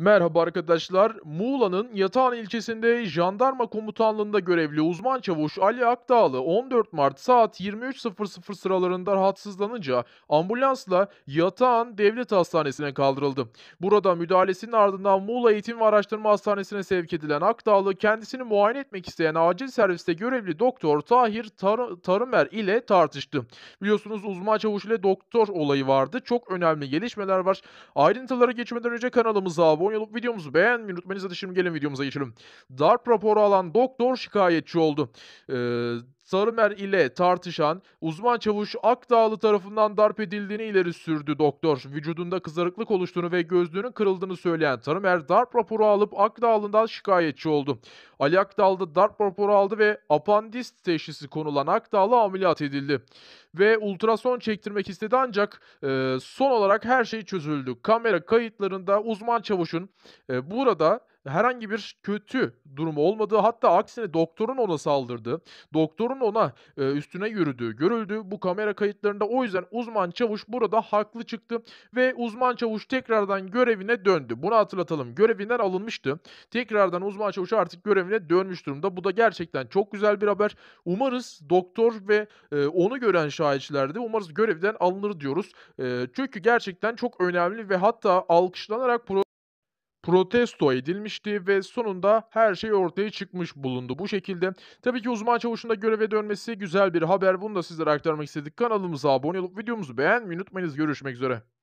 Merhaba arkadaşlar. Muğla'nın Yatağan ilçesinde jandarma komutanlığında görevli uzman çavuş Ali Akdağlı 14 Mart saat 23.00 sıralarında rahatsızlanınca ambulansla Yatağan Devlet Hastanesi'ne kaldırıldı. Burada müdahalesinin ardından Muğla Eğitim ve Araştırma Hastanesi'ne sevk edilen Akdağlı kendisini muayene etmek isteyen acil serviste görevli doktor Tahir Tar Tarımer ile tartıştı. Biliyorsunuz uzman çavuş ile doktor olayı vardı. Çok önemli gelişmeler var. Ayrıntılara geçmeden önce kanalımıza abone abone olup videomuzu beğenmeyi unutmayınız. Hadi şimdi gelin videomuza geçelim. Darp raporu alan doktor şikayetçi oldu. Ee, Sarımer ile tartışan uzman çavuş Akdağlı tarafından darp edildiğini ileri sürdü doktor. Vücudunda kızarıklık oluştuğunu ve gözlüğünün kırıldığını söyleyen Sarımer darp raporu alıp Akdağlı'ndan şikayetçi oldu. Ali Akdağlı da darp raporu aldı ve apandist teşhisi konulan Akdağlı ameliyat edildi. Ve ultrason çektirmek istedi ancak e, son olarak her şey çözüldü. Kamera kayıtlarında uzman çavuşun e, burada herhangi bir kötü durum olmadığı hatta aksine doktorun ona saldırdı, doktorun ona e, üstüne yürüdüğü görüldü. Bu kamera kayıtlarında o yüzden uzman çavuş burada haklı çıktı ve uzman çavuş tekrardan görevine döndü. Bunu hatırlatalım. Görevinden alınmıştı. Tekrardan uzman çavuş artık görevine dönmüş durumda. Bu da gerçekten çok güzel bir haber. Umarız doktor ve e, onu gören şahitçiler de umarız görevden alınır diyoruz. E, çünkü gerçekten çok önemli ve hatta alkışlanarak pro protesto edilmişti ve sonunda her şey ortaya çıkmış bulundu bu şekilde. Tabii ki uzman çavuşun da göreve dönmesi güzel bir haber. Bunu da sizlere aktarmak istedik. Kanalımıza abone olup videomuzu beğenmeyi unutmayınız. Görüşmek üzere.